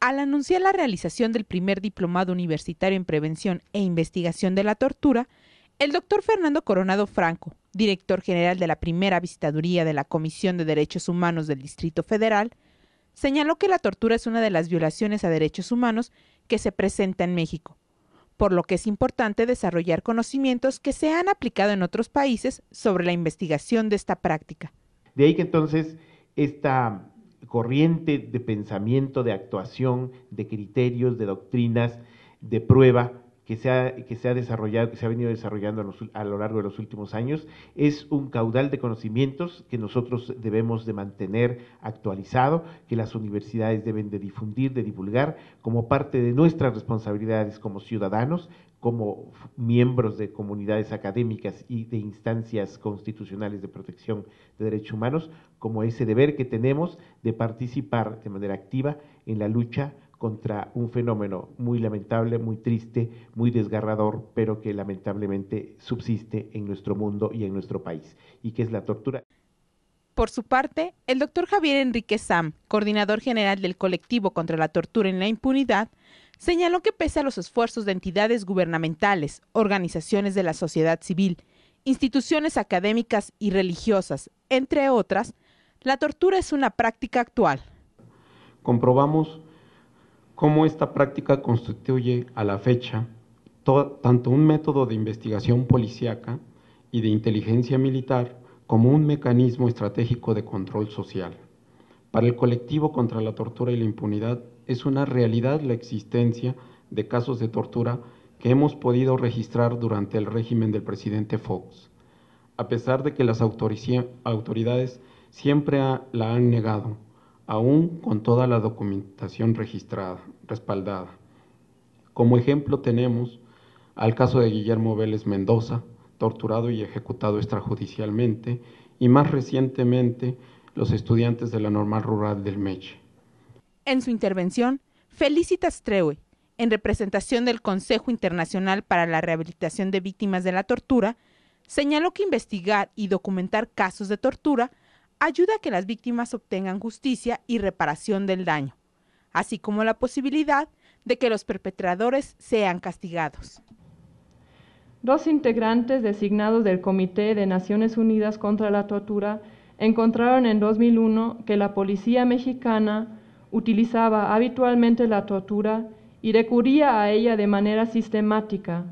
Al anunciar la realización del primer diplomado universitario en prevención e investigación de la tortura, el doctor Fernando Coronado Franco, director general de la primera visitaduría de la Comisión de Derechos Humanos del Distrito Federal, señaló que la tortura es una de las violaciones a derechos humanos que se presenta en México, por lo que es importante desarrollar conocimientos que se han aplicado en otros países sobre la investigación de esta práctica. De ahí que entonces esta corriente de pensamiento, de actuación, de criterios, de doctrinas, de prueba que se ha, que se ha desarrollado, que se ha venido desarrollando a, lo largo de los últimos años, es un caudal de conocimientos que nosotros debemos de mantener actualizado, que las universidades deben de difundir, de divulgar, como parte de nuestras responsabilidades como ciudadanos, como miembros de comunidades académicas y de instancias constitucionales de protección de derechos humanos, como ese deber que tenemos de participar de manera activa en la lucha contra un fenómeno muy lamentable, muy triste, muy desgarrador, pero que lamentablemente subsiste en nuestro mundo y en nuestro país, y que es la tortura. Por su parte, el doctor Javier Enrique Sam, coordinador general del colectivo contra la tortura y la impunidad, señaló que pese a los esfuerzos de entidades gubernamentales, organizaciones de la sociedad civil, instituciones académicas y religiosas, entre otras, la tortura es una práctica actual. Comprobamos cómo esta práctica constituye a la fecha tanto un método de investigación policíaca y de inteligencia militar como un mecanismo estratégico de control social. Para el colectivo contra la tortura y la impunidad es una realidad la existencia de casos de tortura que hemos podido registrar durante el régimen del presidente Fox, a pesar de que las autoridades siempre la han negado aún con toda la documentación registrada, respaldada. Como ejemplo tenemos al caso de Guillermo Vélez Mendoza, torturado y ejecutado extrajudicialmente, y más recientemente los estudiantes de la normal rural del Meche. En su intervención, Felicitas Treue, en representación del Consejo Internacional para la Rehabilitación de Víctimas de la Tortura, señaló que investigar y documentar casos de tortura ayuda a que las víctimas obtengan justicia y reparación del daño, así como la posibilidad de que los perpetradores sean castigados. Dos integrantes designados del Comité de Naciones Unidas contra la Tortura encontraron en 2001 que la policía mexicana utilizaba habitualmente la tortura y recurría a ella de manera sistemática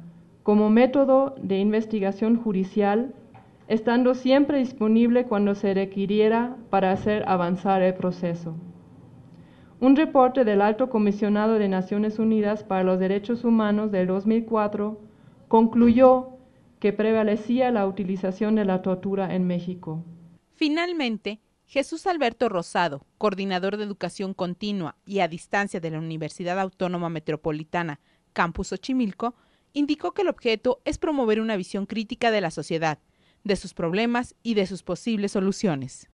como método de investigación judicial estando siempre disponible cuando se requiriera para hacer avanzar el proceso. Un reporte del Alto Comisionado de Naciones Unidas para los Derechos Humanos del 2004 concluyó que prevalecía la utilización de la tortura en México. Finalmente, Jesús Alberto Rosado, coordinador de educación continua y a distancia de la Universidad Autónoma Metropolitana, Campus Ochimilco, indicó que el objeto es promover una visión crítica de la sociedad, de sus problemas y de sus posibles soluciones.